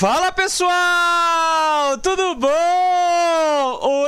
Fala pessoal, tudo bom?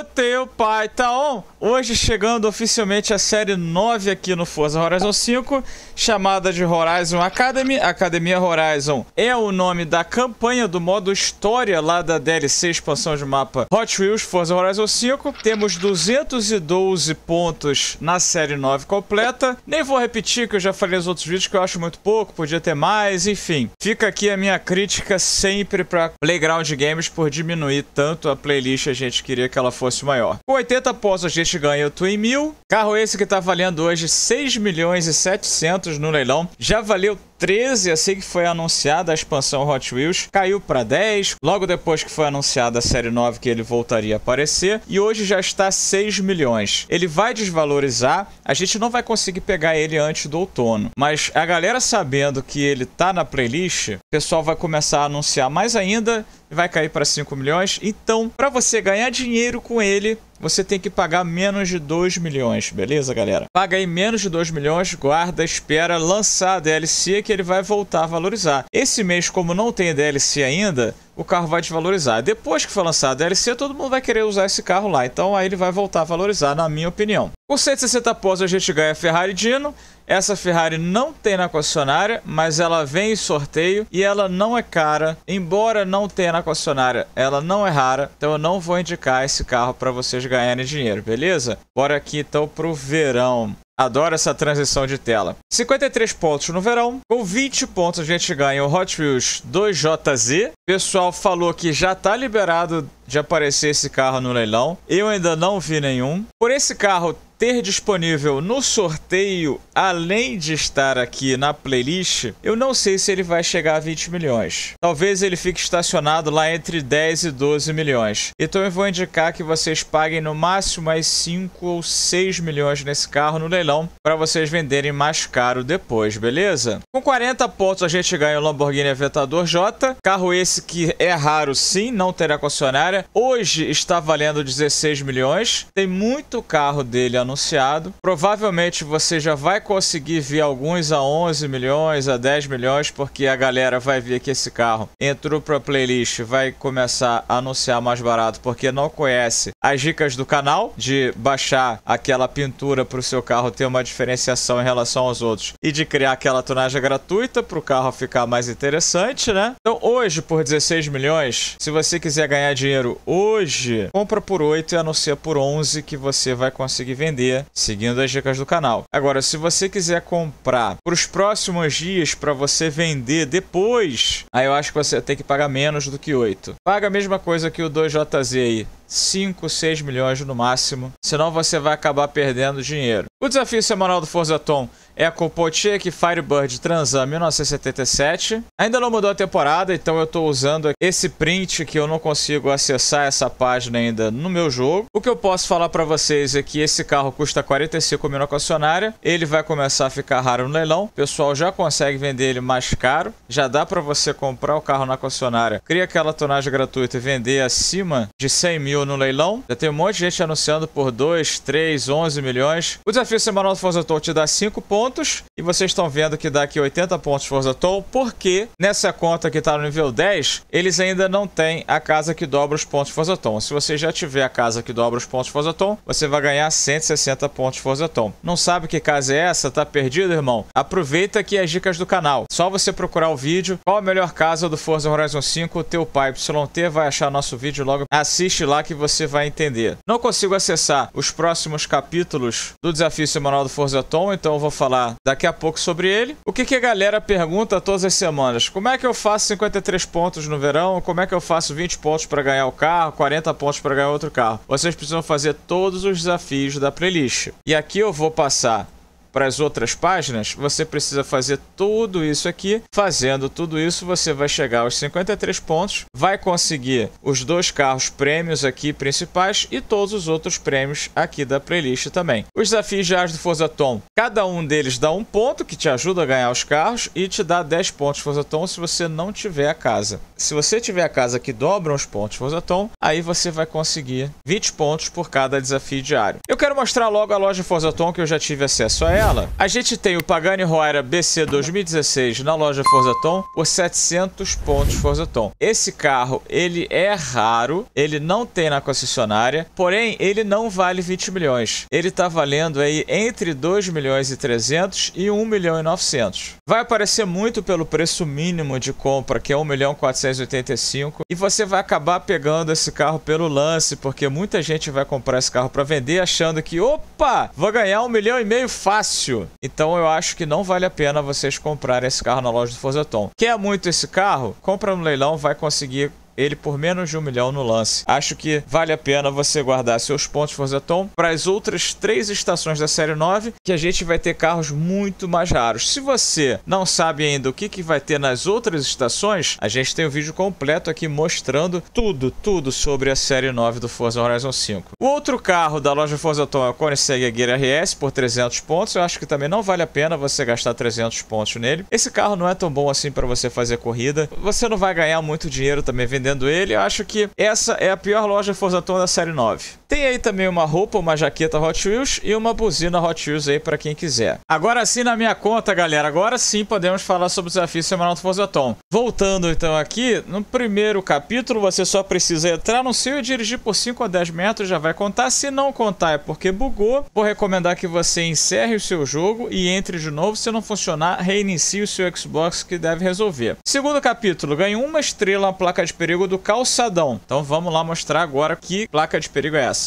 O teu pai tá on. Hoje chegando oficialmente a série 9 aqui no Forza Horizon 5, chamada de Horizon Academy. Academia Horizon é o nome da campanha do modo história lá da DLC expansão de mapa Hot Wheels Forza Horizon 5. Temos 212 pontos na série 9 completa. Nem vou repetir que eu já falei nos outros vídeos que eu acho muito pouco, podia ter mais, enfim. Fica aqui a minha crítica sempre para Playground Games por diminuir tanto a playlist. A gente queria que ela fosse fosse maior. Com 80 pontos a gente ganha o Twin Mil. Carro esse que tá valendo hoje 6 milhões e 700 no leilão. Já valeu 13, assim que foi anunciada a expansão Hot Wheels, caiu para 10. Logo depois que foi anunciada a série 9 que ele voltaria a aparecer e hoje já está 6 milhões. Ele vai desvalorizar, a gente não vai conseguir pegar ele antes do outono, mas a galera sabendo que ele tá na playlist, o pessoal vai começar a anunciar mais ainda e vai cair para 5 milhões. Então, para você ganhar dinheiro com ele, você tem que pagar menos de 2 milhões, beleza, galera? Paga aí menos de 2 milhões, guarda, espera lançar a DLC que ele vai voltar a valorizar. Esse mês, como não tem DLC ainda, o carro vai desvalorizar. Depois que for lançado a DLC, todo mundo vai querer usar esse carro lá, então aí ele vai voltar a valorizar, na minha opinião. Com 160 pós a gente ganha a Ferrari Dino, essa Ferrari não tem na concessionária, mas ela vem em sorteio e ela não é cara. Embora não tenha na concessionária, ela não é rara. Então eu não vou indicar esse carro para vocês ganharem dinheiro, beleza? Bora aqui então pro verão. Adoro essa transição de tela. 53 pontos no verão. Com 20 pontos a gente ganha o Hot Wheels 2JZ. O pessoal falou que já tá liberado de aparecer esse carro no leilão. Eu ainda não vi nenhum. Por esse carro ter disponível no sorteio, além de estar aqui na playlist, eu não sei se ele vai chegar a 20 milhões. Talvez ele fique estacionado lá entre 10 e 12 milhões. Então eu vou indicar que vocês paguem no máximo mais 5 ou 6 milhões nesse carro no leilão para vocês venderem mais caro depois, beleza? Com 40 pontos a gente ganha o Lamborghini Aventador J, carro esse que é raro sim, não terá concessionária. Hoje está valendo 16 milhões. Tem muito carro dele anunciado anunciado. Provavelmente você já vai conseguir ver alguns a 11 milhões, a 10 milhões, porque a galera vai ver que esse carro entrou para a playlist, vai começar a anunciar mais barato, porque não conhece as dicas do canal de baixar aquela pintura para o seu carro ter uma diferenciação em relação aos outros e de criar aquela tonagem gratuita para o carro ficar mais interessante, né? Então hoje, por 16 milhões, se você quiser ganhar dinheiro hoje, compra por 8 e anuncia por 11 que você vai conseguir vender vender seguindo as dicas do canal. Agora, se você quiser comprar para os próximos dias para você vender depois, aí eu acho que você tem que pagar menos do que 8. Paga a mesma coisa que o 2JZ aí, 5, 6 milhões no máximo, senão você vai acabar perdendo dinheiro. O desafio semanal do Forza Tom é com Pochek Firebird Transam 1977. Ainda não mudou a temporada, então eu estou usando esse print que eu não consigo acessar essa página ainda no meu jogo. O que eu posso falar para vocês é que esse carro custa 45 mil na concessionária, ele vai começar a ficar raro no leilão, o pessoal já consegue vender ele mais caro, já dá para você comprar o carro na concessionária, cria aquela tonagem gratuita e vender acima de 100 mil mil no leilão. Já tem um monte de gente anunciando por 2, 3, 11 milhões. O desafio semanal do Forza Tour te dá 5 pontos. E vocês estão vendo que dá aqui 80 pontos Forza Tour. Porque nessa conta que está no nível 10, eles ainda não têm a casa que dobra os pontos Forza Tour. Se você já tiver a casa que dobra os pontos Forza Tour, você vai ganhar 160 pontos Forza Tour. Não sabe que casa é essa? Tá perdido, irmão? Aproveita aqui as dicas do canal. Só você procurar o vídeo. Qual a melhor casa do Forza Horizon 5? O teu pai YT vai achar nosso vídeo logo. Assiste lá que que você vai entender. Não consigo acessar os próximos capítulos do desafio semanal do Forza Tom, então eu vou falar daqui a pouco sobre ele. O que, que a galera pergunta todas as semanas? Como é que eu faço 53 pontos no verão? Como é que eu faço 20 pontos para ganhar o carro? 40 pontos para ganhar outro carro? Vocês precisam fazer todos os desafios da playlist. E aqui eu vou passar para as outras páginas, você precisa fazer tudo isso aqui. Fazendo tudo isso, você vai chegar aos 53 pontos, vai conseguir os dois carros prêmios aqui principais e todos os outros prêmios aqui da playlist também. Os desafios diários do Forza Tom, cada um deles dá um ponto que te ajuda a ganhar os carros e te dá 10 pontos Forza Tom se você não tiver a casa. Se você tiver a casa que dobram os pontos Forza Tom, aí você vai conseguir 20 pontos por cada desafio diário. Eu quero mostrar logo a loja Forza Tom que eu já tive acesso a ela a gente tem o Pagani Huayra BC 2016 na loja Forza Tom por 700 pontos Forza Tom. Esse carro, ele é raro, ele não tem na concessionária, porém, ele não vale 20 milhões. Ele tá valendo aí entre 2 milhões e 300 e 1 milhão e 900. Vai aparecer muito pelo preço mínimo de compra, que é 1 milhão 485, e você vai acabar pegando esse carro pelo lance, porque muita gente vai comprar esse carro para vender achando que, opa, vou ganhar 1 milhão e meio fácil fácil. Então eu acho que não vale a pena vocês comprarem esse carro na loja do Forzeton. Quer muito esse carro? Compra no leilão, vai conseguir ele por menos de um milhão no lance. Acho que vale a pena você guardar seus pontos Forzeton para as outras três estações da série 9, que a gente vai ter carros muito mais raros. Se você não sabe ainda o que, que vai ter nas outras estações, a gente tem um vídeo completo aqui mostrando tudo, tudo sobre a série 9 do Forza Horizon 5. O outro carro da loja Forza Tom é o Koenigsegg Aguirre RS por 300 pontos. Eu acho que também não vale a pena você gastar 300 pontos nele. Esse carro não é tão bom assim para você fazer corrida. Você não vai ganhar muito dinheiro também vendendo vendendo ele. Eu acho que essa é a pior loja Forzaton da série 9. Tem aí também uma roupa, uma jaqueta Hot Wheels e uma buzina Hot Wheels aí para quem quiser. Agora sim na minha conta, galera. Agora sim podemos falar sobre o desafio semanal do Forzaton. Voltando então aqui, no primeiro capítulo você só precisa entrar no seu e dirigir por 5 a 10 metros, já vai contar. Se não contar é porque bugou. Vou recomendar que você encerre o seu jogo e entre de novo. Se não funcionar, reinicie o seu Xbox que deve resolver. Segundo capítulo, ganhe uma estrela na placa de perigo do calçadão. Então vamos lá mostrar agora que placa de perigo é essa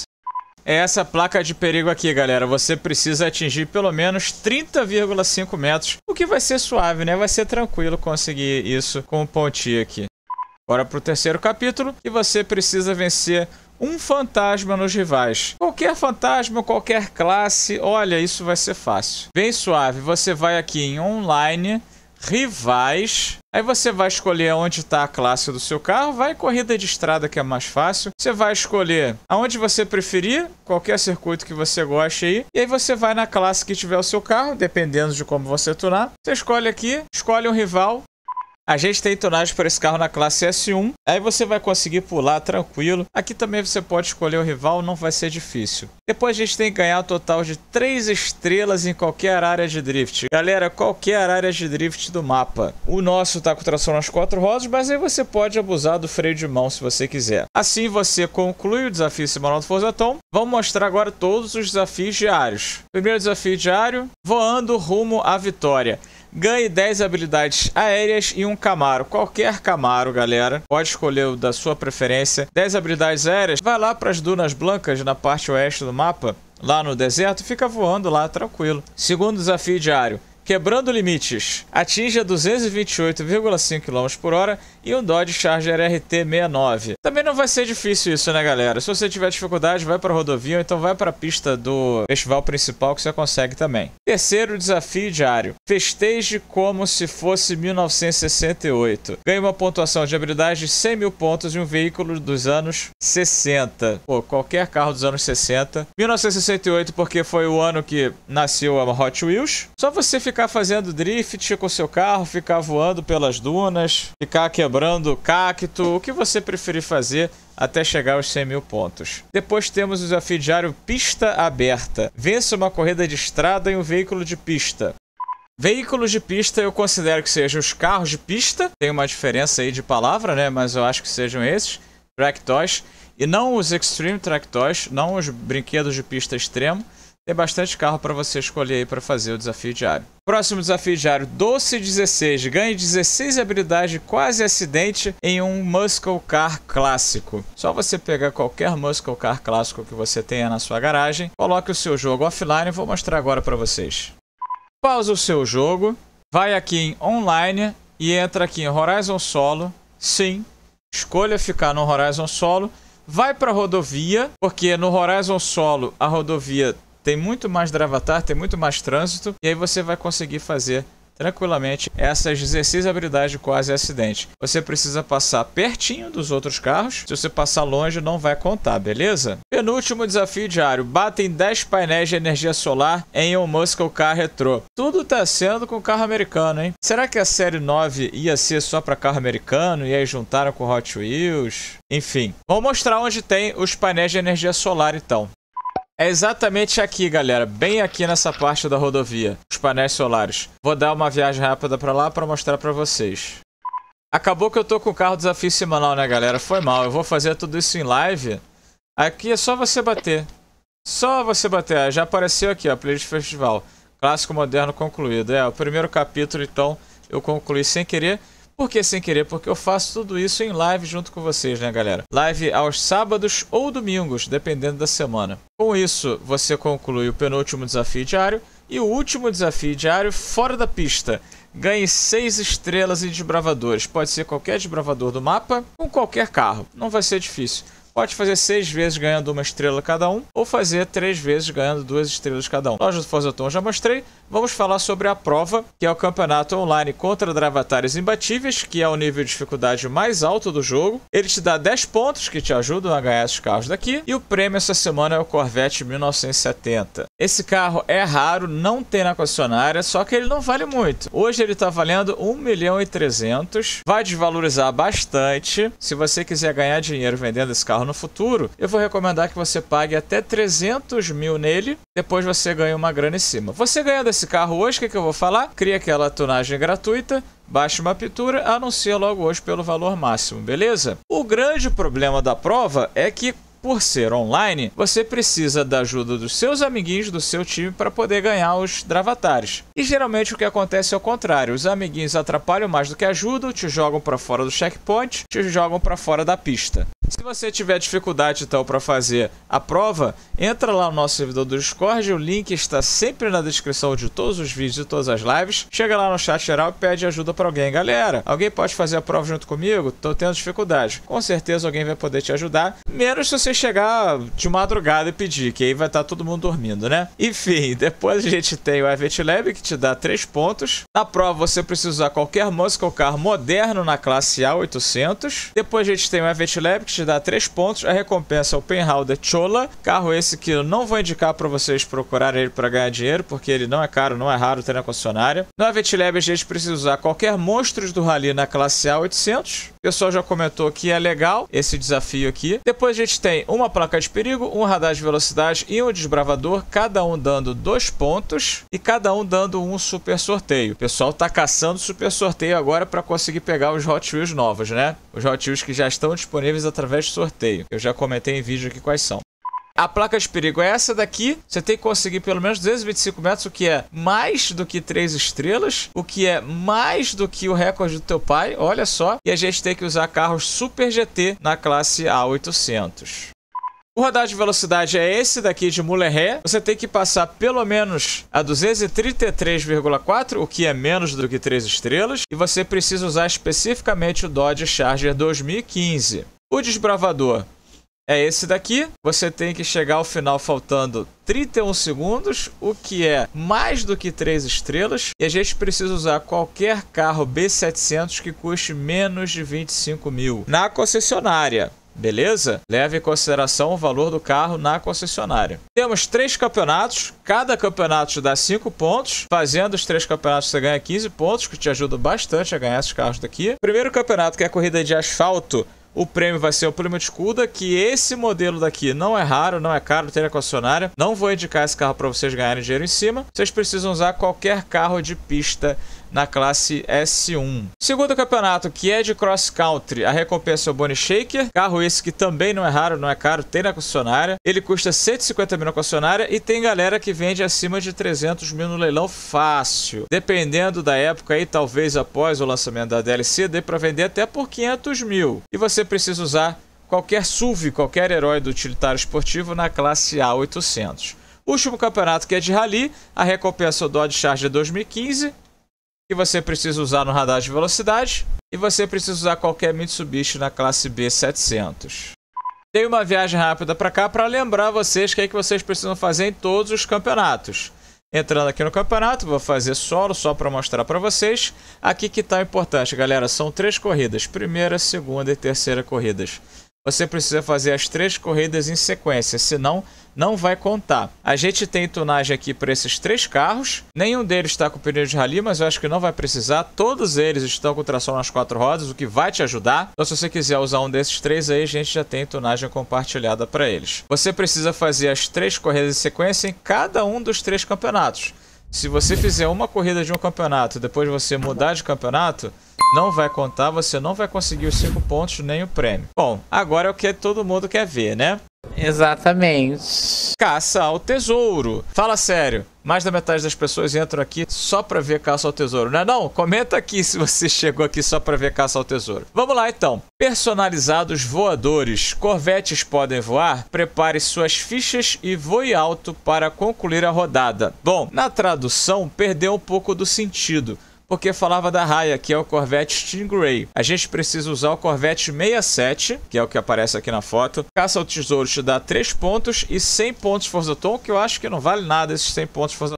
é essa placa de perigo aqui, galera. Você precisa atingir pelo menos 30,5 metros, o que vai ser suave, né? Vai ser tranquilo conseguir isso com o aqui. Bora pro terceiro capítulo, e você precisa vencer um fantasma nos rivais. Qualquer fantasma, qualquer classe, olha, isso vai ser fácil. Bem suave, você vai aqui em online rivais. Aí você vai escolher onde está a classe do seu carro, vai corrida de estrada que é mais fácil. Você vai escolher aonde você preferir, qualquer circuito que você goste aí. E aí você vai na classe que tiver o seu carro, dependendo de como você tunar. Você escolhe aqui, escolhe um rival, a gente tem tonagem para esse carro na classe S1, aí você vai conseguir pular tranquilo. Aqui também você pode escolher o rival, não vai ser difícil. Depois a gente tem que ganhar um total de 3 estrelas em qualquer área de drift. Galera, qualquer área de drift do mapa. O nosso tá com tração nas quatro rodas, mas aí você pode abusar do freio de mão se você quiser. Assim você conclui o desafio semanal do Forza Tom. Vamos mostrar agora todos os desafios diários. Primeiro desafio diário, voando rumo à vitória. Ganhe 10 habilidades aéreas e um Camaro. Qualquer Camaro, galera. Pode escolher o da sua preferência. 10 habilidades aéreas. Vai lá para as Dunas brancas na parte oeste do mapa, lá no deserto. Fica voando lá, tranquilo. Segundo desafio diário quebrando limites. Atinge a 228,5 km por hora e um Dodge Charger RT69. Também não vai ser difícil isso, né, galera? Se você tiver dificuldade, vai para a rodovia ou então vai para a pista do festival principal que você consegue também. Terceiro desafio diário. Festeje como se fosse 1968. Ganhe uma pontuação de habilidade de 100 mil pontos em um veículo dos anos 60. Pô, qualquer carro dos anos 60. 1968 porque foi o ano que nasceu a Hot Wheels. Só você ficar ficar fazendo drift com seu carro, ficar voando pelas dunas, ficar quebrando cacto, o que você preferir fazer até chegar aos 100 mil pontos. Depois temos o desafio diário Pista Aberta. Vença uma corrida de estrada em um veículo de pista. Veículos de pista eu considero que sejam os carros de pista, tem uma diferença aí de palavra, né? Mas eu acho que sejam esses, track toys, e não os extreme track toys, não os brinquedos de pista extremo, tem bastante carro para você escolher aí para fazer o desafio diário. Próximo desafio diário, Doce 16. Ganhe 16 habilidades quase acidente em um Muscle Car clássico. Só você pegar qualquer Muscle Car clássico que você tenha na sua garagem, coloque o seu jogo offline, vou mostrar agora para vocês. Pausa o seu jogo, vai aqui em Online e entra aqui em Horizon Solo. Sim, escolha ficar no Horizon Solo. Vai para rodovia, porque no Horizon Solo a rodovia tem muito mais Dravatar, tem muito mais trânsito, e aí você vai conseguir fazer tranquilamente essas 16 habilidades quase acidente. Você precisa passar pertinho dos outros carros, se você passar longe não vai contar, beleza? Penúltimo desafio diário, batem 10 painéis de energia solar em um Muscle Car Retro. Tudo tá sendo com carro americano, hein? Será que a série 9 ia ser só para carro americano e aí juntaram com Hot Wheels? Enfim, vou mostrar onde tem os painéis de energia solar então. É exatamente aqui, galera, bem aqui nessa parte da rodovia, os painéis solares. Vou dar uma viagem rápida pra lá pra mostrar pra vocês. Acabou que eu tô com o carro desafio semanal, né, galera? Foi mal, eu vou fazer tudo isso em live. Aqui é só você bater. Só você bater, ah, já apareceu aqui, ó, playlist festival. Clássico moderno concluído. É, o primeiro capítulo, então, eu concluí sem querer. Por que sem querer? Porque eu faço tudo isso em live junto com vocês, né, galera? Live aos sábados ou domingos, dependendo da semana. Com isso, você conclui o penúltimo desafio diário e o último desafio diário fora da pista. Ganhe 6 estrelas em desbravadores. Pode ser qualquer desbravador do mapa, com qualquer carro. Não vai ser difícil. Pode fazer seis vezes ganhando uma estrela cada um, ou fazer três vezes ganhando duas estrelas cada um. Loja do Forzaton já mostrei. Vamos falar sobre a prova, que é o campeonato online contra Dravatares Imbatíveis, que é o nível de dificuldade mais alto do jogo. Ele te dá 10 pontos, que te ajudam a ganhar esses carros daqui. E o prêmio essa semana é o Corvette 1970. Esse carro é raro, não tem na concessionária, só que ele não vale muito. Hoje ele está valendo 1 milhão e 300. Vai desvalorizar bastante. Se você quiser ganhar dinheiro vendendo esse carro carro no futuro, eu vou recomendar que você pague até 300 mil nele, depois você ganha uma grana em cima. Você ganhando esse carro hoje, o que, é que eu vou falar? Cria aquela tunagem gratuita, baixa uma pintura, anuncia logo hoje pelo valor máximo, beleza? O grande problema da prova é que por ser online, você precisa da ajuda dos seus amiguinhos do seu time para poder ganhar os dravatares. E geralmente o que acontece é o contrário, os amiguinhos atrapalham mais do que ajudam, te jogam para fora do checkpoint, te jogam para fora da pista. Se você tiver dificuldade então para fazer a prova, entra lá no nosso servidor do Discord, o link está sempre na descrição de todos os vídeos e todas as lives. Chega lá no chat geral e pede ajuda para alguém, galera. Alguém pode fazer a prova junto comigo? Tô tendo dificuldade. Com certeza alguém vai poder te ajudar, menos se você chegar de madrugada e pedir, que aí vai estar tá todo mundo dormindo, né? Enfim, depois a gente tem o Evet Lab, que te dá 3 pontos. Na prova você precisa usar qualquer musical car moderno na classe A800. Depois a gente tem o Evet Lab, que te dá 3 pontos. A recompensa é o Penhalder Chola, carro esse que eu não vou indicar para vocês procurarem ele para ganhar dinheiro, porque ele não é caro, não é raro ter na concessionária. No Evet Lab a gente precisa usar qualquer monstros do Rally na classe A800. O pessoal já comentou que é legal esse desafio aqui. Depois a gente tem uma placa de perigo, um radar de velocidade e um desbravador, cada um dando dois pontos e cada um dando um super sorteio. O pessoal tá caçando super sorteio agora para conseguir pegar os Hot Wheels novos, né? Os Hot Wheels que já estão disponíveis através de sorteio. Eu já comentei em vídeo aqui quais são. A placa de perigo é essa daqui. Você tem que conseguir pelo menos 225 metros, o que é mais do que 3 estrelas, o que é mais do que o recorde do teu pai, olha só. E a gente tem que usar carros Super GT na classe A800. O rodar de velocidade é esse daqui de Ré. Você tem que passar pelo menos a 233,4, o que é menos do que 3 estrelas, e você precisa usar especificamente o Dodge Charger 2015. O desbravador é esse daqui. Você tem que chegar ao final faltando 31 segundos, o que é mais do que 3 estrelas. E a gente precisa usar qualquer carro B700 que custe menos de 25 mil na concessionária. Beleza? Leve em consideração o valor do carro na concessionária. Temos três campeonatos, cada campeonato te dá 5 pontos. Fazendo os três campeonatos, você ganha 15 pontos, que te ajuda bastante a ganhar esses carros daqui. Primeiro campeonato, que é a corrida de asfalto, o prêmio vai ser o prêmio de Cuda que esse modelo daqui não é raro, não é caro, tem concessionária. Não vou indicar esse carro para vocês ganharem dinheiro em cima. Vocês precisam usar qualquer carro de pista na classe S1. Segundo campeonato, que é de cross country, a recompensa é o Bonnie Shaker. Carro esse que também não é raro, não é caro, tem na concessionária. Ele custa 150 mil na concessionária e tem galera que vende acima de 300 mil no leilão fácil. Dependendo da época aí, talvez após o lançamento da DLC, dê para vender até por 500 mil. E você precisa usar qualquer SUV, qualquer herói do utilitário esportivo na classe A800. último campeonato que é de rally, a recompensa é o Dodge Charger 2015 que você precisa usar no radar de velocidade e você precisa usar qualquer Mitsubishi na classe B700. Dei uma viagem rápida para cá para lembrar vocês que é que vocês precisam fazer em todos os campeonatos. Entrando aqui no campeonato, vou fazer solo só para mostrar para vocês. Aqui que tá importante, galera, são três corridas, primeira, segunda e terceira corridas você precisa fazer as três corridas em sequência, senão não vai contar. A gente tem tunagem aqui para esses três carros, nenhum deles está com pneu de rally, mas eu acho que não vai precisar, todos eles estão com tração nas quatro rodas, o que vai te ajudar. Então se você quiser usar um desses três aí, a gente já tem tunagem compartilhada para eles. Você precisa fazer as três corridas em sequência em cada um dos três campeonatos. Se você fizer uma corrida de um campeonato depois você mudar de campeonato, não vai contar, você não vai conseguir os 5 pontos nem o prêmio. Bom, agora é o que todo mundo quer ver, né? Exatamente. Caça ao tesouro. Fala sério. Mais da metade das pessoas entram aqui só para ver caça ao tesouro, né? Não, não, comenta aqui se você chegou aqui só para ver caça ao tesouro. Vamos lá então. Personalizados voadores. Corvetes podem voar? Prepare suas fichas e voe alto para concluir a rodada. Bom, na tradução perdeu um pouco do sentido porque falava da raia, que é o Corvette Stingray. A gente precisa usar o Corvette 67, que é o que aparece aqui na foto. Caça ao tesouro te dá 3 pontos e 100 pontos Forza Tom, que eu acho que não vale nada esses 100 pontos Forza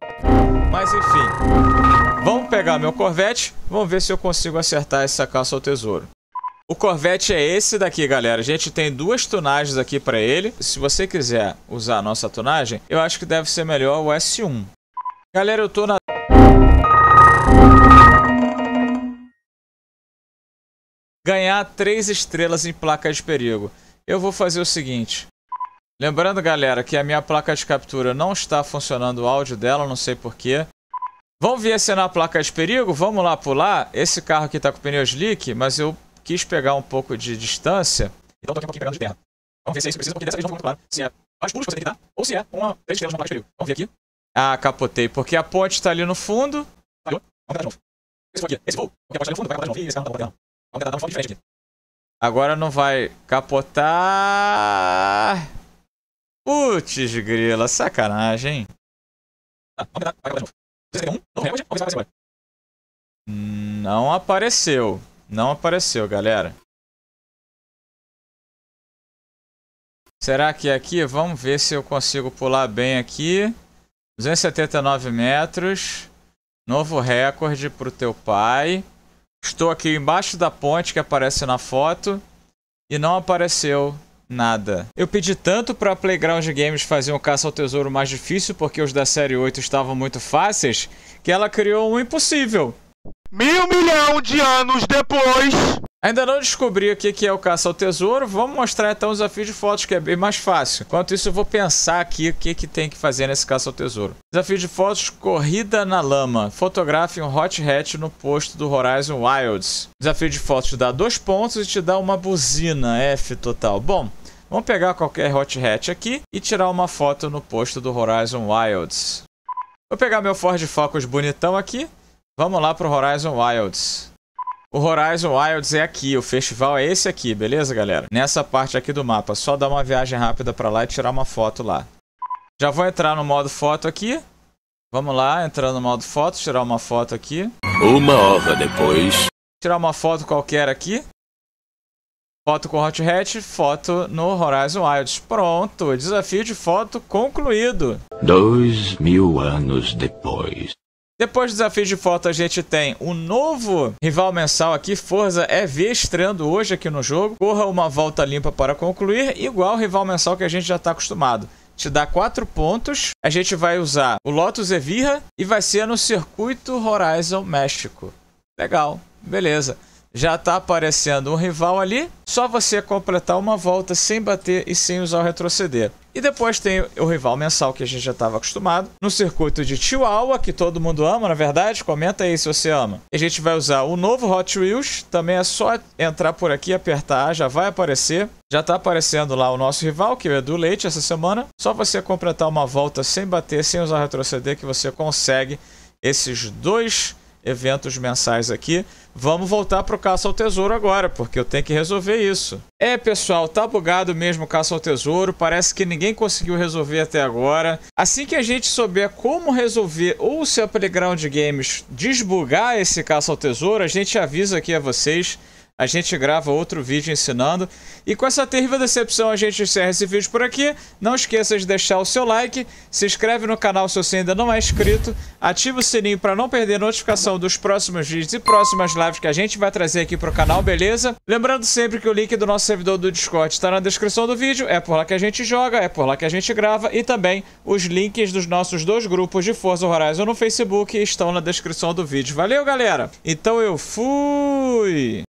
Mas enfim, vamos pegar meu Corvette, vamos ver se eu consigo acertar essa caça ao tesouro. O Corvette é esse daqui, galera. A gente tem duas tunagens aqui para ele. Se você quiser usar a nossa tunagem, eu acho que deve ser melhor o S1. Galera, eu tô na ganhar 3 estrelas em placa de perigo. Eu vou fazer o seguinte. Lembrando, galera, que a minha placa de captura não está funcionando o áudio dela, não sei porquê. Vamos ver se é a placa de perigo? Vamos lá pular. Esse carro aqui está com pneus slick, mas eu quis pegar um pouco de distância. Então tô aqui um pouquinho pegando de terra. Vamos ver se é isso que precisa, porque dessa vez não ficou muito claro se é mais pulos que você tem que dar, ou se é uma 3 estrelas na placa de perigo. Vamos ver aqui. Ah, capotei, porque a ponte está ali no fundo. Falhou. Vamos tentar de novo. Esse aqui. Esse voo. Porque a ponte está ali no fundo, vai acabar de novo. E esse carro não está botando. Vamos tentar dar um aqui. Agora não vai capotar. Putz, grila, sacanagem. Tá, não apareceu. Não apareceu, galera. Será que é aqui? Vamos ver se eu consigo pular bem aqui. 279 metros. Novo recorde para o teu pai. Estou aqui embaixo da ponte que aparece na foto e não apareceu nada. Eu pedi tanto para Playground Games fazer um caça ao tesouro mais difícil porque os da série 8 estavam muito fáceis, que ela criou um impossível. Mil milhão de anos depois. Ainda não descobri o que é o caça ao tesouro. Vamos mostrar então o desafio de fotos, que é bem mais fácil. Enquanto isso, eu vou pensar aqui o que, é que tem que fazer nesse caça ao tesouro. Desafio de fotos, corrida na lama. Fotografe um hot hatch no posto do Horizon Wilds. Desafio de fotos te dá dois pontos e te dá uma buzina F total. Bom, vamos pegar qualquer hot hatch aqui e tirar uma foto no posto do Horizon Wilds. Vou pegar meu Ford Focus bonitão aqui. Vamos lá para o Horizon Wilds. O Horizon Wilds é aqui, o festival é esse aqui, beleza, galera? Nessa parte aqui do mapa, só dar uma viagem rápida pra lá e tirar uma foto lá. Já vou entrar no modo foto aqui. Vamos lá, entrar no modo foto, tirar uma foto aqui. Uma hora depois. Tirar uma foto qualquer aqui. Foto com Hot Hatch, foto no Horizon Wilds. Pronto, desafio de foto concluído. Dois mil anos depois. Depois do desafio de foto, a gente tem o um novo rival mensal aqui, Forza EV, é estreando hoje aqui no jogo. Corra uma volta limpa para concluir, igual o rival mensal que a gente já está acostumado. Te dá 4 pontos. A gente vai usar o Lotus Evira e vai ser no Circuito Horizon México. Legal, beleza já está aparecendo um rival ali, só você completar uma volta sem bater e sem usar o retroceder. E depois tem o rival mensal que a gente já estava acostumado, no circuito de Chihuahua, que todo mundo ama, na verdade, comenta aí se você ama. a gente vai usar o novo Hot Wheels, também é só entrar por aqui, apertar já vai aparecer. Já está aparecendo lá o nosso rival, que é do Leite essa semana. Só você completar uma volta sem bater, sem usar o retroceder, que você consegue esses dois eventos mensais aqui. Vamos voltar para o Caça ao Tesouro agora, porque eu tenho que resolver isso. É, pessoal, tá bugado mesmo o Caça ao Tesouro, parece que ninguém conseguiu resolver até agora. Assim que a gente souber como resolver ou se a Playground Games desbugar esse Caça ao Tesouro, a gente avisa aqui a vocês a gente grava outro vídeo ensinando. E com essa terrível decepção a gente encerra esse vídeo por aqui. Não esqueça de deixar o seu like, se inscreve no canal se você ainda não é inscrito, ativa o sininho para não perder notificação dos próximos vídeos e próximas lives que a gente vai trazer aqui para o canal, beleza? Lembrando sempre que o link do nosso servidor do Discord está na descrição do vídeo, é por lá que a gente joga, é por lá que a gente grava e também os links dos nossos dois grupos de Forza Horizon no Facebook estão na descrição do vídeo. Valeu, galera! Então eu fui!